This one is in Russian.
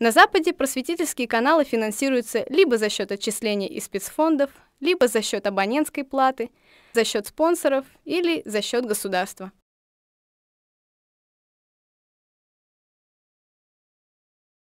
На Западе просветительские каналы финансируются либо за счет отчислений из спецфондов, либо за счет абонентской платы, за счет спонсоров или за счет государства.